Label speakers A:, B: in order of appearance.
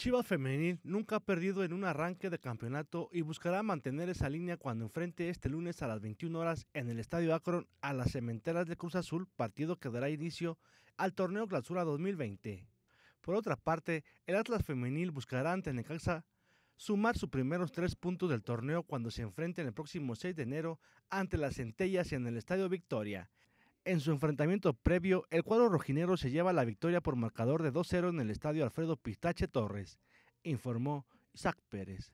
A: Chivas Femenil nunca ha perdido en un arranque de campeonato y buscará mantener esa línea cuando enfrente este lunes a las 21 horas en el Estadio Akron a las Cementeras de Cruz Azul, partido que dará inicio al torneo Clausura 2020. Por otra parte, el Atlas Femenil buscará ante Necaxa sumar sus primeros tres puntos del torneo cuando se enfrenten el próximo 6 de enero ante las Centellas en el Estadio Victoria, en su enfrentamiento previo, el cuadro rojinero se lleva la victoria por marcador de 2-0 en el estadio Alfredo Pistache Torres, informó Isaac Pérez.